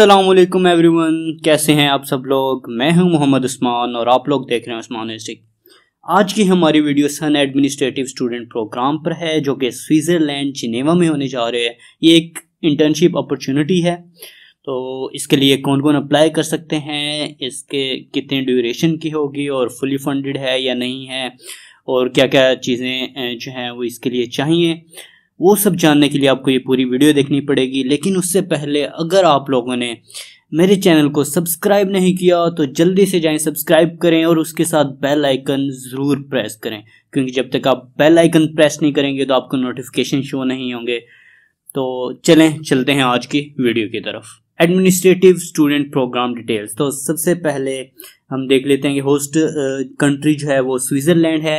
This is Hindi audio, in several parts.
एवरी एवरीवन कैसे हैं आप सब लोग मैं हूं मोहम्मद उस्मान और आप लोग देख रहे हैं उस्मान एस्टिक आज की हमारी वीडियो सन एडमिनिस्ट्रेटिव स्टूडेंट प्रोग्राम पर है जो कि स्विट्ज़रलैंड जिनेवा में होने जा रहे हैं ये एक इंटर्नशिप अपॉर्चुनिटी है तो इसके लिए कौन कौन अप्लाई कर सकते हैं इसके कितने ड्यूरेशन की होगी और फुली फंडेड है या नहीं है और क्या क्या चीज़ें जो हैं वो इसके लिए चाहिए वो सब जानने के लिए आपको ये पूरी वीडियो देखनी पड़ेगी लेकिन उससे पहले अगर आप लोगों ने मेरे चैनल को सब्सक्राइब नहीं किया तो जल्दी से जाएं सब्सक्राइब करें और उसके साथ बेल आइकन ज़रूर प्रेस करें क्योंकि जब तक आप बेल आइकन प्रेस नहीं करेंगे तो आपको नोटिफिकेशन शो नहीं होंगे तो चलें चलते हैं आज की वीडियो की तरफ एडमिनिस्ट्रेटिव स्टूडेंट प्रोग्राम डिटेल्स तो सबसे पहले हम देख लेते हैं कि होस्ट कंट्री जो है वो स्विट्ज़रलैंड है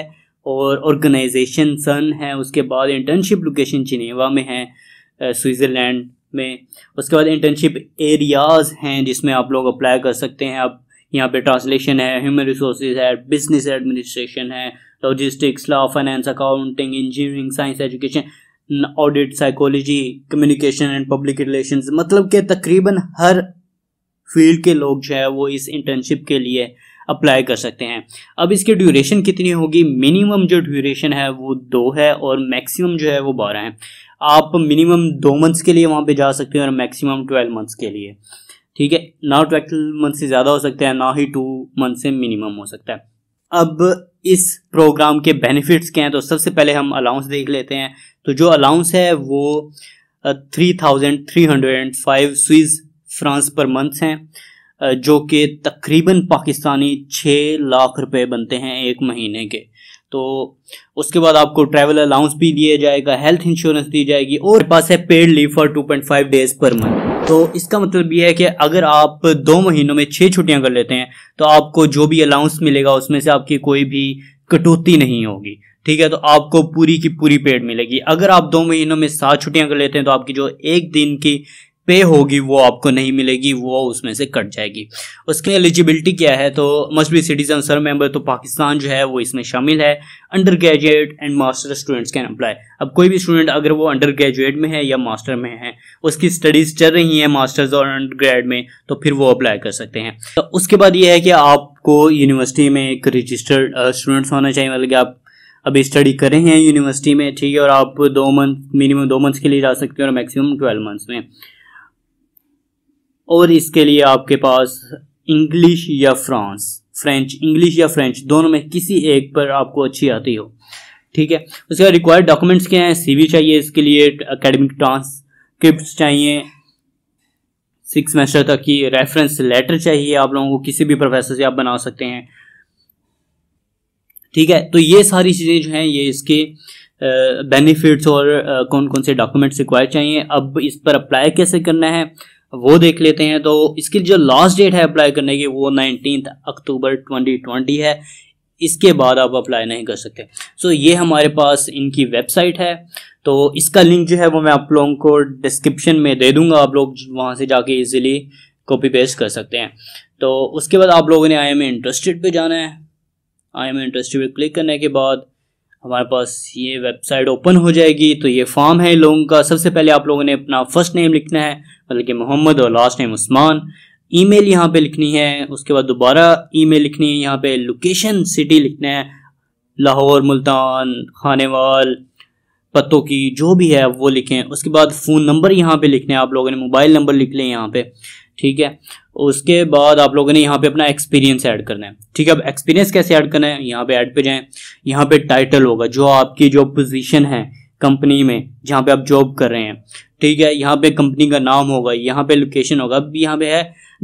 और ऑर्गेनाइजेशन सन है उसके बाद इंटर्नशिप लोकेशन चिनेवा में है स्विट्ज़रलैंड में उसके बाद इंटर्नशिप एरियाज़ हैं जिसमें आप लोग अप्लाई कर सकते हैं आप यहाँ पे ट्रांसलेशन है ह्यूमन रिसोर्स है बिजनेस एडमिनिस्ट्रेशन है logistics law finance accounting engineering science education audit psychology communication and public relation मतलब के तकरीबन हर फील्ड के लोग जो है वो इस इंटर्नशिप के लिए अप्लाई कर सकते हैं अब इसकी ड्यूरेशन कितनी होगी मिनिमम जो ड्यूरेशन है वो दो है और मैक्सिमम जो है वो बारह है आप मिनिमम दो मंथ्स के लिए वहाँ पे जा सकते हैं और मैक्सिमम ट्वेल्व मंथ्स के लिए ठीक है ना ट्वेल्व मंथ से ज़्यादा हो सकता है ना ही टू मंथ से मिनिमम हो सकता है अब इस प्रोग्राम के बेनिफिट्स क्या हैं तो सबसे पहले हम अलाउंस देख लेते हैं तो जो अलाउंस है वो three thousand three hundred and five Swiss francs per month हैं जो कि तकरीबन पाकिस्तानी छः लाख रुपए बनते हैं एक महीने के तो उसके बाद आपको ट्रैवल अलाउंस भी दिया जाएगा हेल्थ इंश्योरेंस दी जाएगी और पास है paid leave for two point five days per month तो इसका मतलब ये है कि अगर आप दो महीनों में छः छुट्टियां कर लेते हैं तो आपको जो भी अलाउंस मिलेगा उसमें से आपकी कोई भी कटौती नहीं होगी ठीक है तो आपको पूरी की पूरी पेड मिलेगी अगर आप दो महीनों में सात छुट्टियां कर लेते हैं तो आपकी जो एक दिन की पे होगी वो आपको नहीं मिलेगी वो उसमें से कट जाएगी उसकी एलिजिबिलिटी क्या है तो must be citizen sir member तो पाकिस्तान जो है वो इसमें शामिल है undergraduate and master students can apply अब कोई भी स्टूडेंट अगर वो अंडर ग्रेजुएट में है या मास्टर में है उसकी स्टडीज चल रही हैं मास्टर्स और अंडर ग्रेड में तो फिर वो अप्लाई कर सकते हैं तो उसके बाद ये है कि आपको यूनिवर्सिटी में एक रजिस्टर्ड स्टूडेंट्स uh, होना चाहिए मतलब कि आप अभी स्टडी कर रहे हैं यूनिवर्सिटी में ठीक है और आप दो मंथ मिनिमम दो मंथ्स के लिए जा सकते हैं और मैक्सिमम ट्वेल्व मंथ्स में और इसके लिए आपके पास इंग्लिश या फ्रांस फ्रेंच इंग्लिश या फ्रेंच दोनों में किसी एक पर आपको अच्छी आती हो ठीक है उसके बाद रिक्वायर्ड डॉक्यूमेंट्स क्या हैं सीवी चाहिए इसके लिए अकेडमिक ट्रांसक्रिप्ट चाहिए सिक्स सेमेस्टर तक की रेफरेंस लेटर चाहिए आप लोगों को किसी भी प्रोफेसर से आप बना सकते हैं ठीक है तो ये सारी चीज़ें जो हैं ये इसके बेनिफिट्स और कौन कौन से डॉक्यूमेंट्स रिक्वायर चाहिए अब इस पर अप्लाई कैसे करना है वो देख लेते हैं तो इसकी जो लास्ट डेट है अप्लाई करने की वो नाइनटीन अक्टूबर 2020 है इसके बाद आप अप्लाई नहीं कर सकते सो ये हमारे पास इनकी वेबसाइट है तो इसका लिंक जो है वो मैं आप लोगों को डिस्क्रिप्शन में दे दूंगा आप लोग वहाँ से जाके इजीली कॉपी पेस्ट कर सकते हैं तो उसके बाद आप लोगों ने आई एम इंटरेस्टेड पे जाना है आई एम इंटरेस्टेड पे क्लिक करने के बाद हमारे पास ये वेबसाइट ओपन हो जाएगी तो ये फॉर्म है लोगों का सबसे पहले आप लोगों ने अपना फर्स्ट नेम लिखना है बल्कि मोहम्मद और लास्ट नेम उस्मान ईमेल यहाँ पे लिखनी है उसके बाद दोबारा ईमेल लिखनी है यहाँ पे लोकेशन सिटी लिखना है लाहौर मुल्तान खानेवाल पत्तों की जो भी है वो लिखें उसके बाद फ़ोन नंबर यहाँ पे लिखने हैं आप लोगों ने मोबाइल नंबर लिख लें यहाँ पे ठीक है उसके बाद आप लोगों ने यहाँ पे अपना एक्सपीरियंस ऐड करना है ठीक है अब एक्सपीरियंस कैसे ऐड करना है यहाँ पे ऐड पे जाएं यहाँ पे टाइटल होगा जो आपकी जो पोजीशन है कंपनी में जहाँ पे आप जॉब कर रहे हैं ठीक है यहाँ पे कंपनी का नाम होगा यहाँ पे लोकेशन होगा अब यहाँ पे है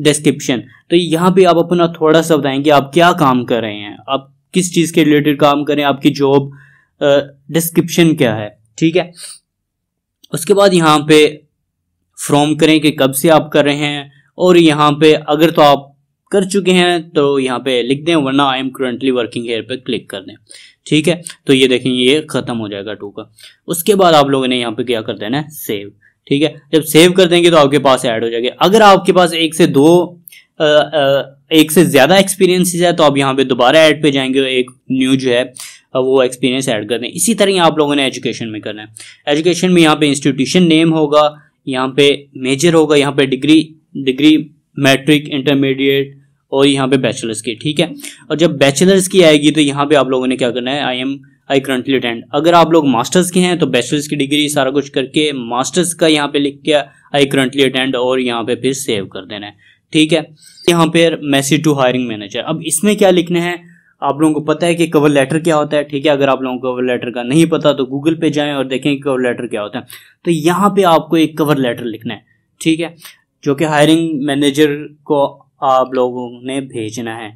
डिस्क्रिप्शन तो यहाँ पे आप अपना थोड़ा सा बताएं कि आप क्या काम कर रहे हैं आप किस चीज़ के रिलेटेड काम कर रहे हैं आपकी जॉब डिस्क्रिप्शन क्या है ठीक है उसके बाद यहाँ पे फ्रॉम करें कि कब से आप कर रहे हैं और यहाँ पे अगर तो आप कर चुके हैं तो यहाँ पे लिख दें वरना I am currently working here पे क्लिक कर दें ठीक है तो ये देखें ये ख़त्म हो जाएगा टू का उसके बाद आप लोगों ने यहाँ पे क्या कर देना है सेव ठीक है जब सेव कर देंगे तो आपके पास ऐड हो जाएगा अगर आपके पास एक से दो आ, आ, एक से ज़्यादा एक्सपीरियंसिस है तो आप यहाँ पे दोबारा ऐड पे जाएंगे एक न्यू जो है वो एक्सपीरियंस ऐड कर दें इसी तरह आप लोगों ने एजुकेशन में करना है एजुकेशन में यहाँ पे इंस्टीट्यूशन नेम होगा यहाँ पे मेजर होगा यहाँ पे डिग्री डिग्री मैट्रिक इंटरमीडिएट और यहाँ पे बैचलर्स की ठीक है और जब बैचलर्स की आएगी तो यहाँ पे आप लोगों ने क्या करना है I am I currently attend अगर आप लोग मास्टर्स के हैं तो बैचलर्स की डिग्री सारा कुछ करके मास्टर्स का यहाँ पे लिख के आई करंटली अटेंड और यहाँ पे फिर सेव कर देना है ठीक है यहाँ पे मैसेज टू हायरिंग मैनेजर अब इसमें क्या लिखना है आप लोगों को पता है कि कवर लेटर क्या होता है ठीक है अगर आप लोगों को कवर लेटर का नहीं पता तो गूगल पे जाएं और देखें कवर लेटर क्या होता है तो यहाँ पे आपको एक कवर लेटर लिखना है ठीक है जो कि हायरिंग मैनेजर को आप लोगों ने भेजना है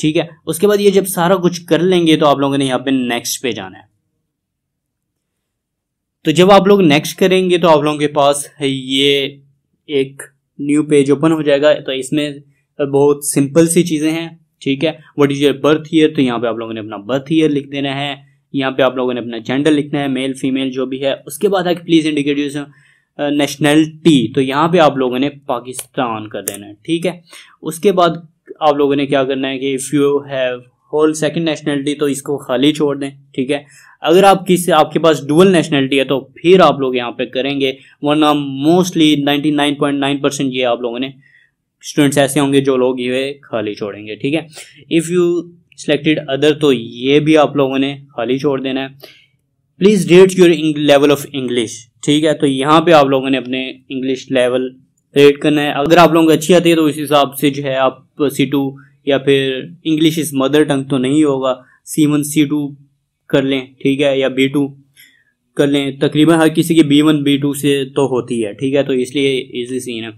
ठीक है उसके बाद ये जब सारा कुछ कर लेंगे तो आप लोगों ने यहाँ पे नेक्स्ट पे जाना है तो जब आप लोग नेक्स्ट करेंगे तो आप लोगों के पास ये एक न्यू पेज ओपन हो जाएगा तो इसमें बहुत सिंपल सी चीज़ें हैं ठीक है what is your birth year तो यहाँ पे आप लोगों ने अपना बर्थ ईयर लिख देना है यहाँ पे आप लोगों ने अपना जेंडर लिखना है मेल फीमेल जो भी है उसके बाद आके प्लीज़ इंडिकेट नेशनलिटी तो यहाँ पे आप लोगों ने पाकिस्तान कर देना है ठीक है उसके बाद आप लोगों ने क्या करना है कि if you have whole second nationality तो इसको खाली छोड़ दें ठीक है अगर आप किसी आपके पास डुअल नेशनलिटी है तो फिर आप लोग यहाँ पे करेंगे वरना मोस्टली 99.9 परसेंट ये आप लोगों ने स्टूडेंट्स ऐसे होंगे जो लोग ये खाली छोड़ेंगे ठीक है इफ़ यू सिलेक्टेड अदर तो ये भी आप लोगों ने खाली छोड़ देना है please rate your level of English ठीक है तो यहाँ पे आप लोगों ने अपने इंग्लिश लेवल रेट करना है अगर आप लोगों को अच्छी आती है तो उस हिसाब से जो है आप सी टू या फिर इंग्लिश इज़ मदर टंग तो नहीं होगा सी वन सी टू कर लें ठीक है या बी टू कर लें तकरीबन हर किसी की बी वन बी टू से तो होती है ठीक है तो इसलिए इजी सीन है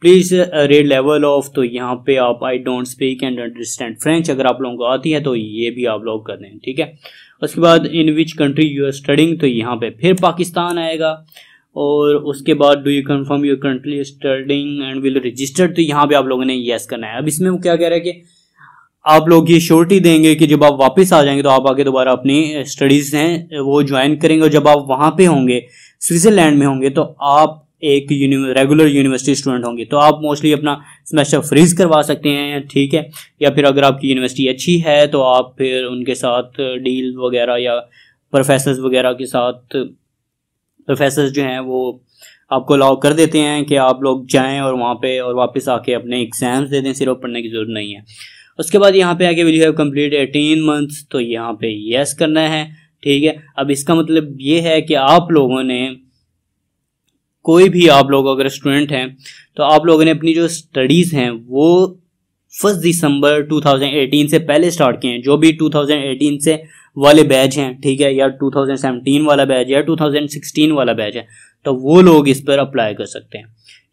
प्लीज़ रेड लेवल ऑफ तो यहाँ पे आप I don't speak and understand French अगर आप लोगों को आती है तो ये भी आप लोग कर दें ठीक है उसके बाद in which country you are studying तो यहाँ पे फिर पाकिस्तान आएगा और उसके बाद do you confirm your country studying and will registered तो यहाँ पे आप लोगों ने येस करना है अब इसमें वो क्या कह रहा है कि आप लोग ये श्योरिटी देंगे कि जब आप वापस आ जाएंगे तो आप आगे दोबारा अपनी स्टडीज़ हैं वो ज्वाइन करेंगे और जब आप वहाँ पे होंगे स्विट्ज़रलैंड में होंगे तो आप एक रेगुलर यूनिवर्सिटी स्टूडेंट होंगे तो आप मोस्टली अपना सेमेस्टर फ्रीज करवा सकते हैं ठीक है या फिर अगर आपकी यूनिवर्सिटी अच्छी है तो आप फिर उनके साथ डील वगैरह या प्रोफेसर वगैरह के साथ प्रोफेसर जो हैं वो आपको अलाउ कर देते हैं कि आप लोग जाएं और वहाँ पे और वापस आके अपने एग्ज़ाम्स दे दें सिर्फ पढ़ने की ज़रूरत नहीं है उसके बाद यहाँ पे आगे will have complete eighteen months तो यहाँ पे यस करना है ठीक है अब इसका मतलब ये है कि आप लोगों ने कोई भी आप लोग अगर स्टूडेंट हैं तो आप लोगों ने अपनी जो स्टडीज़ हैं वो फर्स्ट दिसंबर 2018 से पहले स्टार्ट किए हैं जो भी 2018 से वाले बैच हैं ठीक है या 2017 वाला बैच या 2016 वाला बैच है तो वो लोग इस पर अप्लाई कर सकते हैं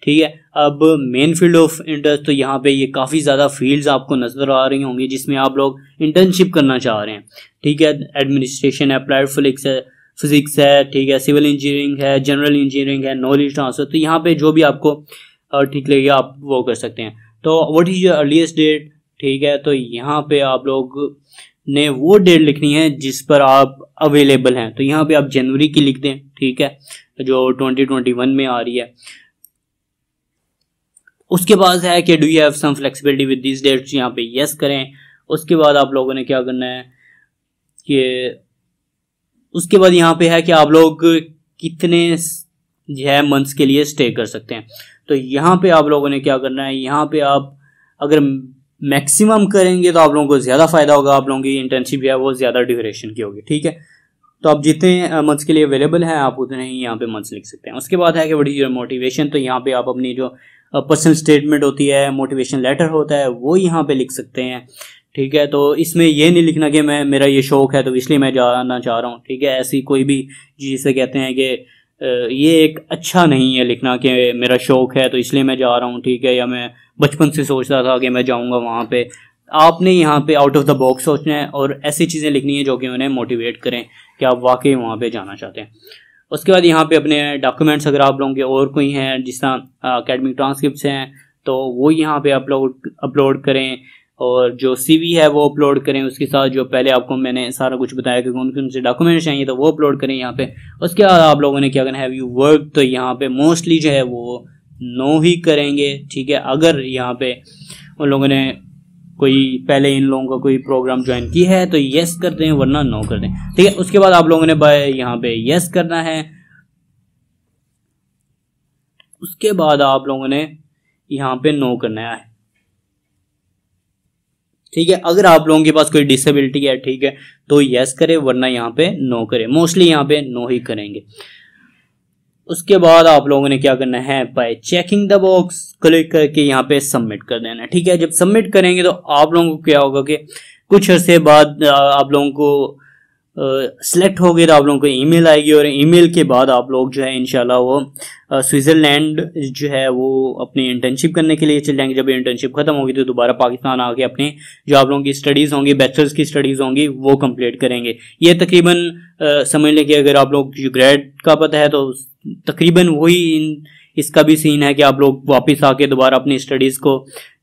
ठीक है अब मेन फील्ड ऑफ इंटरेस्ट तो यहाँ पे ये काफ़ी ज़्यादा फील्ड्स आपको नज़र आ रही होंगी जिसमें आप लोग इंटर्नशिप करना चाह रहे हैं ठीक है एडमिनिस्ट्रेशन है प्लेटफ्लिक्स है फिजिक्स है ठीक है सिविल इंजीनियरिंग है जनरल इंजीनियरिंग है नॉलेज ट्रांसफर तो यहाँ पे जो भी आपको ठीक लगेगा आप वो कर सकते हैं तो what is your earliest date ठीक है तो यहाँ पे आप लोग ने वो डेट लिखनी है जिस पर आप अवेलेबल हैं तो यहाँ पे आप जनवरी की लिख दें ठीक है जो 2021 में आ रही है उसके बाद है कि do you have some flexibility with this dates यहाँ पे यस करें उसके बाद आप लोगों ने क्या करना है कि उसके बाद यहाँ पे है कि आप लोग कितने जो है मंथ्स के लिए स्टे कर सकते हैं तो यहाँ पे आप लोगों ने क्या करना है यहाँ पे आप अगर मैक्सिमम करेंगे तो आप लोगों को ज़्यादा फायदा होगा आप लोगों की इंटर्नशिप है वो ज़्यादा ड्यूरेशन की होगी ठीक है तो आप जितने मंथ्स के लिए अवेलेबल हैं आप उतने ही यहाँ पे मंथ्स लिख सकते हैं उसके बाद है कि वट इज़ योर मोटिवेशन तो यहाँ पे आप अपनी जो पर्सनल स्टेटमेंट होती है मोटिवेशन लेटर होता है वो यहाँ पे लिख सकते हैं ठीक है तो इसमें ये नहीं लिखना कि मैं मेरा ये शौक़ है तो इसलिए मैं जाना चाह रहा हूँ ठीक है ऐसी कोई भी जिसे कहते हैं कि ये एक अच्छा नहीं है लिखना कि मेरा शौक़ है तो इसलिए मैं जा रहा हूँ ठीक है या मैं बचपन से सोचता था कि मैं जाऊँगा वहाँ पे आपने यहाँ पे आउट ऑफ द बॉक्स सोचना है और ऐसी चीज़ें लिखनी है जो कि उन्हें मोटिवेट करें कि आप वाकई वहाँ पे जाना चाहते हैं उसके बाद यहाँ पे अपने डॉक्यूमेंट्स अगर आप लोगों के और कोई हैं जिस तरह अकेडमिक ट्रांसक्रिप्ट हैं तो वो यहाँ पे अपलोड अपलोड करें और जो सीवी है वो अपलोड करें उसके साथ जो पहले आपको मैंने सारा कुछ बताया कि कौन कौन से डॉक्यूमेंट चाहिए तो वो अपलोड करें यहाँ पे उसके बाद आप लोगों ने क्या करना हैव यू वर्क तो यहाँ पे मोस्टली जो है वो नो ही करेंगे ठीक है अगर यहाँ पे उन लोगों ने कोई पहले इन लोगों का कोई प्रोग्राम ज्वाइन किया है तो येस कर दें वरना नो कर दें ठीक है उसके बाद आप लोगों ने यहाँ पे येस करना है उसके बाद आप लोगों ने यहाँ पे नो करना है ठीक है अगर आप लोगों के पास कोई डिसेबिलिटी है ठीक है तो यस करें वरना यहाँ पे नो करें मोस्टली यहाँ पे नो ही करेंगे उसके बाद आप लोगों ने क्या करना है by checking the box click करके यहाँ पे सबमिट कर देना ठीक है जब सबमिट करेंगे तो आप लोगों को क्या होगा कि कुछ अरसे बाद आप लोगों को सेलेक्ट हो गए तो आप लोगों को ईमेल आएगी और ईमेल के बाद आप लोग जो है इनशाला वो स्विट्ज़रलैंड जो है वो अपनी इंटर्नशिप करने के लिए चले जाएंगे जब इंटर्नशिप खत्म होगी तो दोबारा पाकिस्तान आके अपने जो आप लोगों की स्टडीज़ होंगी बैचलर्स की स्टडीज़ होंगी वो कंप्लीट करेंगे ये तकरीबन समझ लें कि अगर आप लोग ग्रेड का पता है तो तकरीबन वही इन इसका भी सीन है कि आप लोग वापस आके दोबारा अपनी स्टडीज़ को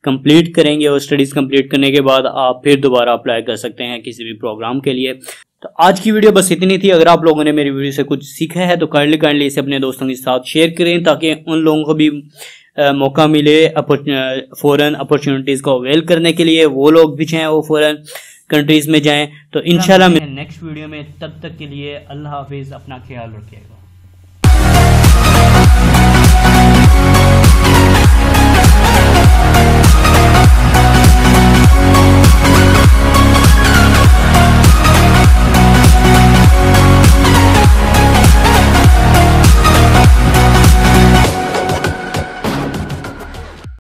कंप्लीट करेंगे और स्टडीज़ कंप्लीट करने के बाद आप फिर दोबारा अप्लाई कर सकते हैं किसी भी प्रोग्राम के लिए तो आज की वीडियो बस इतनी थी अगर आप लोगों ने मेरी वीडियो से कुछ सीखा है तो काइंडली काइंडली इसे अपने दोस्तों के साथ शेयर करें ताकि उन लोगों को भी आ, मौका मिले फ़ॉरन अपॉर्चुनिटीज़ को अवेल करने के लिए वो लोग भी चाहें वो फॉरन कंट्रीज़ में जाएं तो इन नेक्स्ट वीडियो में तब तक के लिए अल्लाह हाफिज़ अपना ख्याल रखिएगा